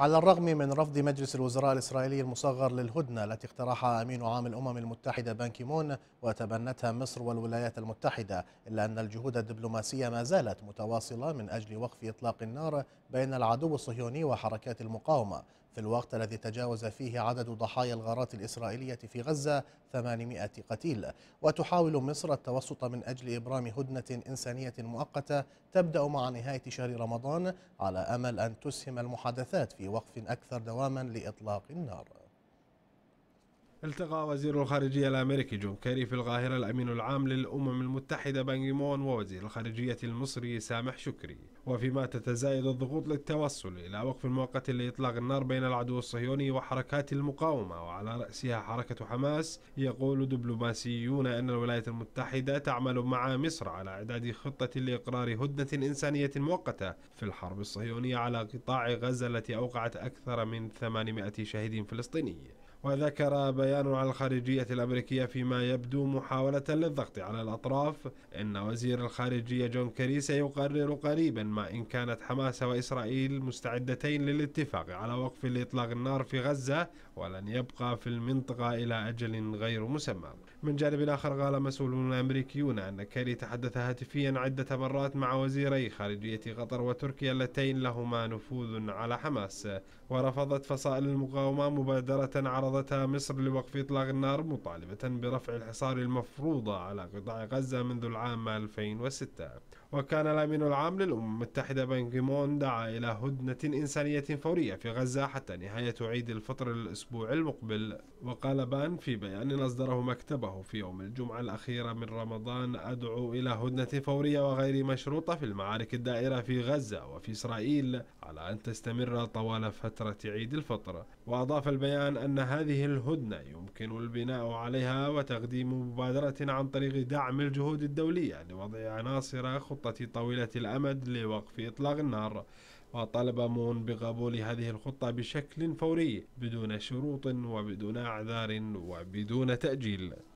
على الرغم من رفض مجلس الوزراء الإسرائيلي المصغر للهدنة التي اقترحها أمين عام الأمم المتحدة بانكيمون وتبنتها مصر والولايات المتحدة إلا أن الجهود الدبلوماسية ما زالت متواصلة من أجل وقف إطلاق النار بين العدو الصهيوني وحركات المقاومة في الوقت الذي تجاوز فيه عدد ضحايا الغارات الإسرائيلية في غزة 800 قتيل وتحاول مصر التوسط من أجل إبرام هدنة إنسانية مؤقتة تبدأ مع نهاية شهر رمضان على أمل أن تسهم المحادثات في وقف أكثر دواما لإطلاق النار التقى وزير الخارجية الأمريكي جون كيري في القاهرة الأمين العام للأمم المتحدة بانجيمون ووزير الخارجية المصري سامح شكري وفيما تتزايد الضغوط للتوصل إلى وقف مؤقت لإطلاق النار بين العدو الصهيوني وحركات المقاومة وعلى رأسها حركة حماس يقول دبلوماسيون أن الولايات المتحدة تعمل مع مصر على إعداد خطة لإقرار هدنة إنسانية مؤقتة في الحرب الصهيونية على قطاع غزة التي أوقعت أكثر من 800 شهيد فلسطيني وذكر بيان على الخارجية الأمريكية فيما يبدو محاولة للضغط على الأطراف إن وزير الخارجية جون كيري سيقرر قريبا ما إن كانت حماس وإسرائيل مستعدتين للاتفاق على وقف لإطلاق النار في غزة ولن يبقى في المنطقة إلى أجل غير مسمى من جانب آخر قال مسؤولون أمريكيون أن كيري تحدث هاتفيا عدة مرات مع وزيري خارجية قطر وتركيا اللتين لهما نفوذ على حماس ورفضت فصائل المقاومة مبادرة على عرضتها مصر لوقف إطلاق النار مطالبة برفع الحصار المفروضة على قطاع غزة منذ العام 2006 وكان الأمين العام للأمم المتحدة بن كيمون دعا إلى هدنة إنسانية فورية في غزة حتى نهاية عيد الفطر الأسبوع المقبل وقال بان في بيان أصدره مكتبه في يوم الجمعة الأخيرة من رمضان أدعو إلى هدنة فورية وغير مشروطة في المعارك الدائرة في غزة وفي إسرائيل على أن تستمر طوال فترة عيد الفطر وأضاف البيان هذا هذه الهدنة يمكن البناء عليها وتقديم مبادرة عن طريق دعم الجهود الدولية لوضع عناصر خطة طويلة الأمد لوقف إطلاق النار وطلب مون بقبول هذه الخطة بشكل فوري بدون شروط وبدون أعذار وبدون تأجيل